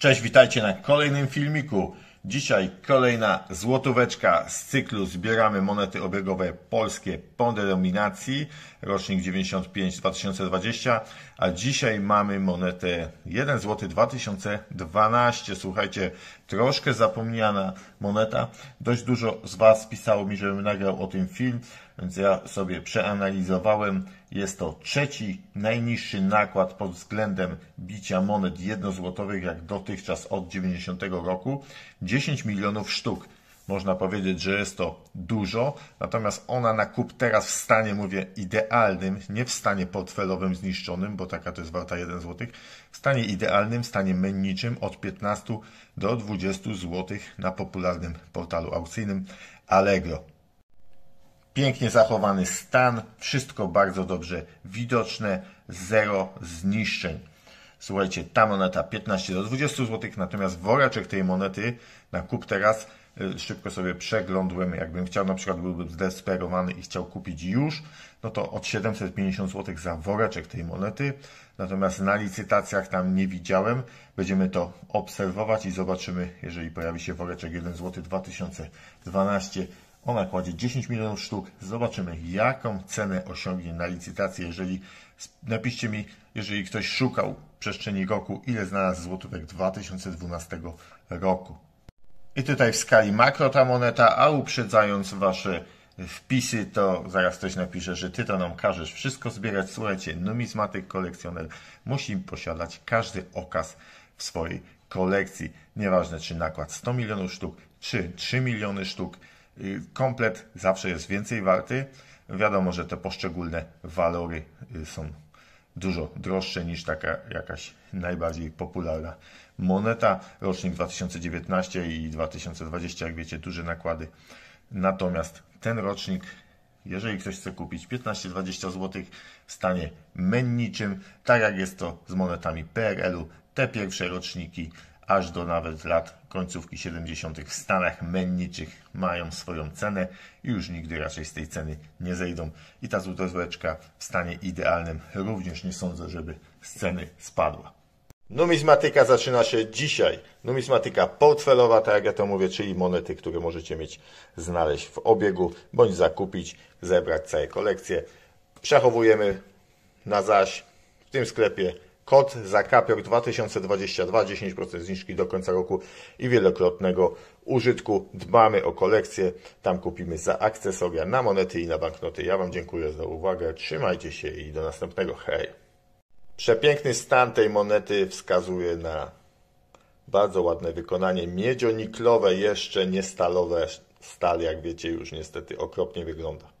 Cześć, witajcie na kolejnym filmiku. Dzisiaj kolejna złotóweczka z cyklu Zbieramy monety obiegowe polskie po denominacji, rocznik 95-2020, a dzisiaj mamy monetę 1 zł 2012. Słuchajcie, troszkę zapomniana moneta. Dość dużo z Was pisało mi, żebym nagrał o tym film, więc ja sobie przeanalizowałem. Jest to trzeci najniższy nakład pod względem bicia monet jednozłotowych jak dotychczas od 90 roku. 10 milionów sztuk. Można powiedzieć, że jest to dużo, natomiast ona na kup teraz w stanie, mówię, idealnym, nie w stanie portfelowym zniszczonym, bo taka to jest warta 1 zł, w stanie idealnym, w stanie menniczym od 15 do 20 zł na popularnym portalu aukcyjnym Allegro. Pięknie zachowany stan, wszystko bardzo dobrze widoczne, zero zniszczeń. Słuchajcie, ta moneta 15 do 20 zł, natomiast woreczek tej monety na kup teraz Y, szybko sobie przeglądłem, jakbym chciał, na przykład byłbym zdesperowany i chciał kupić już, no to od 750 zł za woreczek tej monety, natomiast na licytacjach tam nie widziałem, będziemy to obserwować i zobaczymy, jeżeli pojawi się woreczek 1 zł 2012 o nakładzie 10 milionów sztuk. Zobaczymy, jaką cenę osiągnie na licytację. Jeżeli napiszcie mi, jeżeli ktoś szukał przestrzeni roku, ile znalazł złotówek 2012 roku. I tutaj w skali makro ta moneta, a uprzedzając wasze wpisy, to zaraz ktoś napisze, że ty to nam każesz wszystko zbierać. Słuchajcie, numizmatyk, kolekcjoner musi posiadać każdy okaz w swojej kolekcji. Nieważne czy nakład 100 milionów sztuk, czy 3 miliony sztuk. Y, komplet zawsze jest więcej warty. Wiadomo, że te poszczególne walory y, są dużo droższe niż taka jakaś najbardziej popularna moneta. Rocznik 2019 i 2020, jak wiecie, duże nakłady. Natomiast ten rocznik, jeżeli ktoś chce kupić 15-20 zł stanie menniczym, tak jak jest to z monetami PRL-u, te pierwsze roczniki aż do nawet lat końcówki 70. w Stanach menniczych mają swoją cenę i już nigdy raczej z tej ceny nie zejdą. I ta złotozłeczka w stanie idealnym również nie sądzę, żeby z ceny spadła. Numizmatyka zaczyna się dzisiaj. Numizmatyka portfelowa, tak jak ja to mówię, czyli monety, które możecie mieć, znaleźć w obiegu, bądź zakupić, zebrać całe kolekcje. Przechowujemy na zaś w tym sklepie Kod zakapior 2022, 10% zniżki do końca roku i wielokrotnego użytku. Dbamy o kolekcję, tam kupimy za akcesoria, na monety i na banknoty. Ja Wam dziękuję za uwagę, trzymajcie się i do następnego. Hej! Przepiękny stan tej monety wskazuje na bardzo ładne wykonanie. Miedzioniklowe, jeszcze nie stalowe. Stal, jak wiecie, już niestety okropnie wygląda.